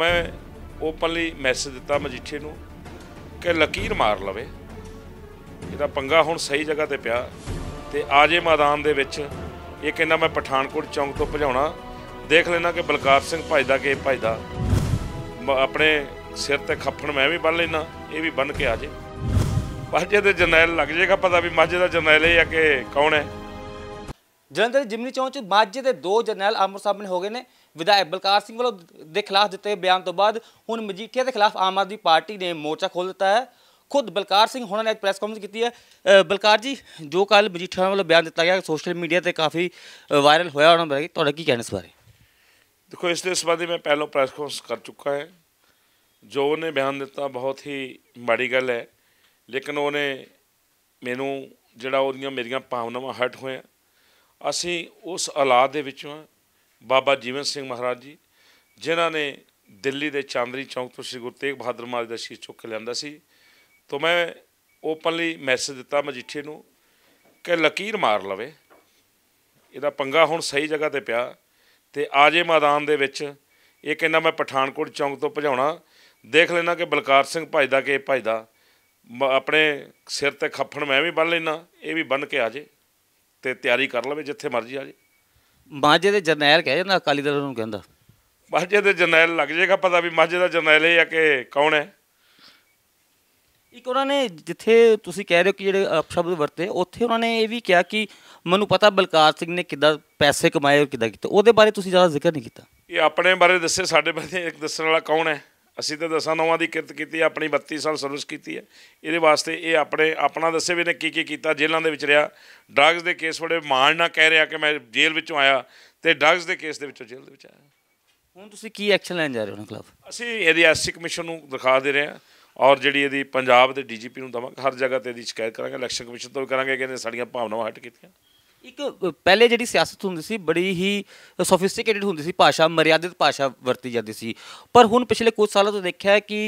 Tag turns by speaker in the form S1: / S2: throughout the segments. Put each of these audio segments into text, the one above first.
S1: ਮੈਂ openly message ਦਿੱਤਾ ਮਜੀਠੇ ਨੂੰ ਕਿ ਲਕੀਰ ਮਾਰ ਲਵੇ ਇਹਦਾ ਪੰਗਾ ਹੁਣ ਸਹੀ ਜਗ੍ਹਾ ਤੇ ਪਿਆ ਤੇ ਆਜੇ ਮੈਦਾਨ ਦੇ ਵਿੱਚ ਇਹ ਕਹਿੰਦਾ ਮੈਂ ਪਠਾਨਕੋਟ ਚੌਂਕ ਤੋਂ ਭਜਾਉਣਾ ਦੇਖ ਲੈਣਾ ਕਿ ਬਲਕਾਰ ਸਿੰਘ ਭਜਦਾ ਕਿ ਭਜਦਾ ਆਪਣੇ ਸਿਰ ਤੇ ਖੱਫਣ ਮੈਂ ਵੀ ਬੰਨ ਲੈਣਾ ਇਹ ਵੀ ਬੰਨ ਕੇ ਆਜੇ ਪਾਜੇ ਤੇ ਜਰਨੈਲ ਲੱਗ ਜਾਏਗਾ ਪਤਾ ਵੀ ਮਾਝੇ ਦਾ ਜਰਨੈਲ ਇਹ ਆ ਕਿ ਕੌਣ ਹੈ ਜਲੰਧਰ ਜਿਮਨੀ ਚੌਂਚ ਚ ਮਾਜੇ ਦੇ ਦੋ ਜਰਨਲ
S2: ਆਮਰ ਨੇ ਹੋ ਗਏ ਨੇ ਵਿਧਾਇਕ ਬਲਕਾਰ ਸਿੰਘ ਵੱਲੋਂ ਦੇ ਖਿਲਾਫ ਦਿੱਤੇ ਬਿਆਨ ਤੋਂ ਬਾਅਦ ਹੁਣ ਮਜੀਠੀਆ ਦੇ ਖਿਲਾਫ ਆਮ ਆਦਮੀ ਪਾਰਟੀ ਨੇ ਮੋਰਚਾ ਖੋਲ੍ਹ ਦਿੱਤਾ ਹੈ ਖੁਦ ਬਲਕਾਰ ਸਿੰਘ ਹੁਣਾਂ ਨੇ ਇੱਕ ਪ੍ਰੈਸ ਕਾਨਫਰੰਸ ਕੀਤੀ ਹੈ ਬਲਕਾਰ ਜੀ ਜੋ ਕੱਲ ਮਜੀਠੀਆ ਵੱਲੋਂ ਬਿਆਨ ਦਿੱਤਾ ਗਿਆ ਸੋਸ਼ਲ ਮੀਡੀਆ ਤੇ ਕਾਫੀ ਵਾਇਰਲ ਹੋਇਆ ਉਹਨਾਂ ਬਾਰੇ ਤੁਹਾਡਾ ਕੀ ਕਹਿਣਾ ਇਸ
S1: ਬਾਰੇ ਦੇਖੋ ਇਸ ਦੇ ਸਬੰਧੀ ਮੈਂ ਪਹਿਲਾਂ ਪ੍ਰੈਸ ਕਾਨਫਰੰਸ ਕਰ ਚੁੱਕਾ ਹੈ ਜੋ ਉਹਨੇ ਬਿਆਨ ਦਿੱਤਾ ਬਹੁਤ ਹੀ ਮਾੜੀ ਗੱਲ ਹੈ ਲੇਕਿਨ ਉਹਨੇ ਮੈਨੂੰ ਜਿਹੜਾ ਉਹਦੀਆਂ ਮੇਰੀਆਂ ਭਾਵਨਾਵਾਂ ਹਰਟ ਹੋਇਆ ਅਸੀਂ ਉਸ ਔਲਾਦ ਦੇ ਵਿੱਚੋਂ ਬਾਬਾ ਜੀਵਨ ਸਿੰਘ ਮਹਾਰਾਜ ਜੀ ਜਿਨ੍ਹਾਂ ਨੇ ਦਿੱਲੀ ਦੇ ਚਾਂਦਰੀ ਚੌਂਕ ਤੋਂ ਸ੍ਰੀ ਗੁਰੂ ਤੇਗ ਬਹਾਦਰ ਮਹਾਰਾਜ ਦਾ ਸ਼ੀਸ਼ ਚੁੱਕ ਕੇ ਲਿਆਂਦਾ ਸੀ ਤੋਂ ਮੈਂ ਓਪਨਲੀ ਮੈਸੇਜ ਦਿੱਤਾ ਮਜੀਠੇ ਨੂੰ ਕਿ ਲਕੀਰ ਮਾਰ ਲਵੇ ਇਹਦਾ ਪੰਗਾ ਹੁਣ ਸਹੀ ਜਗ੍ਹਾ ਤੇ ਪਿਆ ਤੇ ਆਜੇ ਮੈਦਾਨ ਦੇ ਵਿੱਚ ਇਹ ਕਹਿੰਦਾ ਮੈਂ ਪਠਾਨਕੋਟ ਚੌਂਕ ਤੋਂ ਭਜਾਉਣਾ ਦੇਖ ਲੈਣਾ ਕਿ ਬਲਕਾਰ ਸਿੰਘ ਭਜਦਾ ਕਿ ਭਜਦਾ ਆਪਣੇ ਸਿਰ ਤੇ ਖੱਫਣ ਮੈਂ ਵੀ ਬੰਨ ਲੈਣਾ ਇਹ ਵੀ ਬੰਨ ਕੇ ਆ ਜੇ ਤੇ ਤਿਆਰੀ ਕਰ ਲਵੇ ਜਿੱਥੇ ਮਰਜ਼ੀ ਆ ਜੇ
S2: ਮਾਝੇ ਦੇ ਜਰਨੈਲ ਕਹੇ ਜਾਂਦਾ ਅਕਾਲੀ ਦਲ ਨੂੰ ਕਹਿੰਦਾ
S1: ਮਾਝੇ ਦੇ ਜਰਨੈਲ ਲੱਗ ਜਾਏਗਾ ਪਤਾ ਵੀ ਮਾਝੇ ਦਾ ਜਰਨੈਲ ਇਹ ਆ ਕਿ ਕੌਣ ਹੈ
S2: ਇੱਕ ਉਹਨਾਂ ਨੇ ਜਿੱਥੇ ਤੁਸੀਂ ਕਹਿ ਰਹੇ ਹੋ ਕਿ ਜਿਹੜੇ ਅਪਸ਼ਬਦ ਵਰਤੇ ਉੱਥੇ ਉਹਨਾਂ ਨੇ ਇਹ ਵੀ ਕਿਹਾ ਕਿ ਮੈਨੂੰ ਪਤਾ ਬਲਕਾਰ ਸਿੰਘ ਨੇ ਕਿੱਦਾਂ ਪੈਸੇ ਕਮਾਏ ਔਰ ਕਿੱਦਾਂ ਕੀਤਾ ਉਹਦੇ ਬਾਰੇ ਤੁਸੀਂ ਜ਼ਿਆਦਾ ਜ਼ਿਕਰ ਨਹੀਂ ਕੀਤਾ
S1: ਇਹ ਆਪਣੇ ਬਾਰੇ ਦੱਸੇ ਸਾਡੇ ਬਾਰੇ ਇੱਕ ਦੱਸਣ ਵਾਲਾ ਕੌਣ ਹੈ ਅਸੀਂ ਤਾਂ ਦਸਾਂ ਨੌਵਾਂ ਦੀ ਕਿਰਤ ਕੀਤੀ ਆਪਣੀ 32 ਸਾਲ ਸਰਵਿਸ ਕੀਤੀ ਹੈ ਇਹਦੇ ਵਾਸਤੇ ਇਹ ਆਪਣੇ ਆਪਣਾ ਦੱਸੇ ਵੀ ਨੇ ਕੀ ਕੀ ਕੀਤਾ ਜੇਲ੍ਹਾਂ ਦੇ ਵਿੱਚ ਰਿਹਾ ਡਰੱਗਸ ਦੇ ਕੇਸ ਬੜੇ ਮਾਣ ਨਾਲ ਕਹਿ ਰਿਹਾ ਕਿ ਮੈਂ ਜੇਲ੍ਹ ਵਿੱਚੋਂ ਆਇਆ ਤੇ ਡਰੱਗਸ ਦੇ ਕੇਸ ਦੇ ਵਿੱਚੋਂ ਜੇਲ੍ਹ ਦੇ ਵਿੱਚ ਆਇਆ ਹੁਣ
S2: ਤੁਸੀਂ ਕੀ ਐਕਸ਼ਨ ਲੈਣ ਜਾ ਰਹੇ ਹੋ ਉਹਨਾਂ ਖਿਲਾਫ
S1: ਅਸੀਂ ਇਹਦੀ ਐਸਸੀ ਕਮਿਸ਼ਨ ਨੂੰ ਦਿਖਾ ਦੇ ਰਹੇ ਹਾਂ ਔਰ ਜਿਹੜੀ ਇਹਦੀ ਪੰਜਾਬ ਦੇ ਡੀਜੀਪੀ ਨੂੰ ਦਵਾਂਗੇ ਹਰ ਜਗ੍ਹਾ ਤੇ ਇਹਦੀ ਸ਼ਿਕਾਇਤ ਕਰਾਂਗੇ ਇਲੈਕਸ਼ਨ ਕਮਿਸ਼ਨ ਤੋਂ ਵੀ ਕਰਾਂਗੇ ਕਿ ਇਹਨੇ ਸਾਡੀਆਂ ਭਾਵਨਾਵਾਂ ਹਟ ਕੀਤੀਆਂ
S2: ਇੱਕ ਪਹਿਲੇ ਜਿਹੜੀ ਸਿਆਸਤ ਹੁੰਦੀ ਸੀ ਬੜੀ ਹੀ ਸੋਫਿਸਟੀਕੇਟਿਡ ਹੁੰਦੀ ਸੀ ਭਾਸ਼ਾ ਮਰਿਆਦਿਤ ਭਾਸ਼ਾ ਵਰਤੀ ਜਾਂਦੀ ਸੀ ਪਰ ਹੁਣ ਪਿਛਲੇ ਕੁਝ ਸਾਲਾਂ ਤੋਂ ਦੇਖਿਆ ਹੈ ਕਿ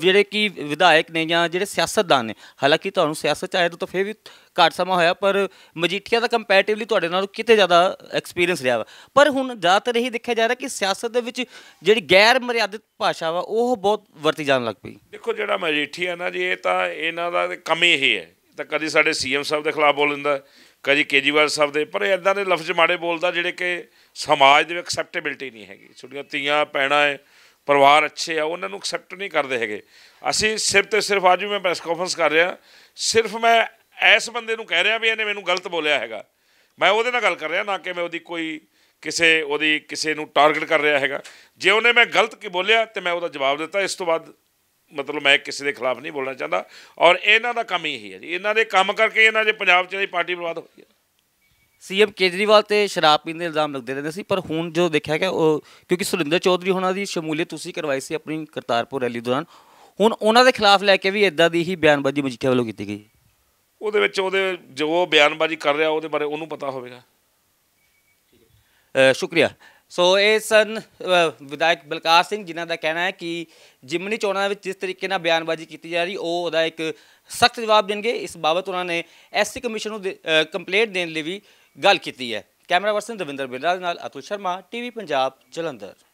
S2: ਜਿਹੜੇ ਕਿ ਵਿਧਾਇਕ ਨੇ ਜਾਂ ਜਿਹੜੇ ਸਿਆਸਤਦਾਨ ਨੇ ਹਾਲਾਂਕਿ ਤੁਹਾਨੂੰ ਸਿਆਸਤ ਆਇਆ ਤਾਂ ਫੇਰ ਫਿਰ ਵੀ ਘੱਟ ਸਮਾਂ ਹੋਇਆ ਪਰ ਮਜੀਠੀਆ ਦਾ ਕੰਪੈਰੀਟਿਵਲੀ ਤੁਹਾਡੇ ਨਾਲ ਕਿਤੇ ਜ਼ਿਆਦਾ ਐਕਸਪੀਰੀਅੰਸ ਰਿਹਾ ਵਾ ਪਰ ਹੁਣ ਜ਼ਿਆਦਾਤਰ ਰਹੀ ਦੇਖਿਆ ਜਾ ਰਿਹਾ ਕਿ ਸਿਆਸਤ ਦੇ ਵਿੱਚ ਜਿਹੜੀ ਗੈਰ ਮਰਿਆਦਿਤ ਭਾਸ਼ਾ ਵਾ ਉਹ ਬਹੁਤ ਵਰਤੀ ਜਾਣ ਲੱਗ ਪਈ
S1: ਦੇਖੋ ਜਿਹੜਾ ਮਜੀਠੀਆ ਨਾ ਜੀ ਇਹ ਤਾਂ ਇਹਨਾਂ ਦਾ ਕਮੀ ਇਹ ਹੈ ਤਾਂ ਕਦੀ ਸਾਡੇ ਸੀਐਮ ਸਾਹਿਬ ਦੇ ਖਿਲਾਫ ਬੋਲ ਦਿੰਦਾ ਕਦੀ ਕੇਜੀਵਾਲ ਸਾਹਿਬ ਦੇ ਪਰ ਇਦਾਂ ਦੇ ਲਫ਼ਜ਼ ਮਾੜੇ ਬੋਲਦਾ ਜਿਹੜੇ ਕਿ ਸਮਾਜ ਦੇ ਵਿੱਚ ਐਕਸੈਪਟੇਬਿਲਟੀ ਨਹੀਂ ਹੈਗੀ ਛੋਟੀਆਂ ਤੀਆਂ ਪੈਣਾ ਹੈ ਪਰਿਵਾਰ ਅੱਛੇ ਆ ਉਹਨਾਂ ਨੂੰ ਐਕਸੈਪਟ ਨਹੀਂ ਕਰਦੇ ਹੈਗੇ ਅਸੀਂ ਸਿਰਫ ਤੇ ਸਿਰਫ ਅੱਜ ਵੀ ਮੈਂ ਪ੍ਰੈਸ ਕਾਨਫਰੰਸ ਕਰ ਰਿਹਾ ਸਿਰਫ ਮੈਂ ਇਸ ਬੰਦੇ ਨੂੰ ਕਹਿ ਰਿਹਾ ਵੀ ਇਹਨੇ ਮੈਨੂੰ ਗਲਤ ਬੋਲਿਆ ਹੈਗਾ ਮੈਂ ਉਹਦੇ ਨਾਲ ਗੱਲ ਕਰ ਰਿਹਾ ਨਾ ਕਿ ਮੈਂ ਉਹਦੀ ਕੋਈ ਕਿਸੇ ਉਹਦੀ ਕਿਸੇ ਨੂੰ ਟਾਰਗੇਟ ਕਰ ਰਿਹਾ ਹੈਗਾ ਜੇ ਉਹਨੇ ਮੈਂ ਗਲਤ ਕੀ ਬੋਲਿਆ ਤੇ ਮੈਂ ਉਹਦਾ ਜਵਾਬ ਦਿੱਤਾ ਇਸ ਤੋਂ ਬਾਅਦ ਮਤਲਬ ਮੈਂ ਕਿਸੇ ਦੇ ਖਿਲਾਫ ਨਹੀਂ ਬੋਲਣਾ ਚਾਹੁੰਦਾ ਔਰ ਇਹਨਾਂ ਦਾ ਕੰਮ ਇਹੀ ਹੈ ਜੀ ਇਹਨਾਂ ਦੇ ਕੰਮ ਕਰਕੇ ਇਹਨਾਂ ਦੇ ਪੰਜਾਬ 'ਚ ਇਹ ਪਾਰਟੀ ਬਰਬਾਦ ਹੋਈ ਹੈ
S2: ਸੀਐਮ ਕੇਜਰੀਵਾਲ ਤੇ ਸ਼ਰਾਬ ਪੀਣ ਦੇ ਇਲਜ਼ਾਮ ਲੱਗਦੇ ਰਹਿੰਦੇ ਸੀ ਪਰ ਹੁਣ ਜੋ ਦੇਖਿਆ ਗਿਆ ਉਹ ਕਿਉਂਕਿ ਸੁਰਿੰਦਰ ਚੌਧਰੀ ਹੋਣਾ ਦੀ ਸ਼ਮੂਲੀਅਤ ਤੁਸੀਂ ਕਰਵਾਈ ਸੀ ਆਪਣੀ ਕਰਤਾਰਪੁਰ ਰੈਲੀ ਦੌਰਾਨ ਹੁਣ ਉਹਨਾਂ ਦੇ ਖਿਲਾਫ ਲੈ ਕੇ ਵੀ ਇਦਾਂ ਦੀ ਹੀ ਬਿਆਨਬਾਜ਼ੀ ਮੁਜੀਠਾ ਵੱਲੋਂ ਕੀਤੀ ਗਈ
S1: ਉਹਦੇ ਵਿੱਚ ਉਹਦੇ ਜੋ ਬਿਆਨਬਾਜ਼ੀ ਕਰ ਰਿਹਾ ਉਹਦੇ ਬਾਰੇ ਉਹਨੂੰ ਪਤਾ ਹੋਵੇਗਾ
S2: ਸ਼ੁਕਰੀਆ ਸੋ ਇਹ ਸਨ ਵਿਧਾਇਕ ਬਲਕਾਰ ਸਿੰਘ ਜਿਨ੍ਹਾਂ ਦਾ ਕਹਿਣਾ ਹੈ ਕਿ ਜਿਮਨੀ ਚੋਣਾਂ ਵਿੱਚ ਜਿਸ ਤਰੀਕੇ ਨਾਲ ਬਿਆਨਬਾਜ਼ੀ ਕੀਤੀ ਜਾ ਰਹੀ ਉਹ ਉਹਦਾ ਇੱਕ ਸਖਤ ਜਵਾਬ ਦੇਣਗੇ ਇਸ ਬਾਬਤ ਉਹਨਾਂ ਨੇ ਐਸਸੀ ਕਮਿਸ਼ਨ ਨੂੰ ਕੰਪਲੇਂਟ ਦੇਣ ਲਈ ਵੀ ਗੱਲ ਕੀਤੀ ਹੈ ਕੈਮਰਾ ਪਰਸਨ ਦਵਿੰਦਰ ਬਿਰਲਾ ਨਾਲ ਅਤੁਲ ਸ਼ਰਮਾ ਟੀਵੀ ਪੰਜਾਬ ਜਲੰਧਰ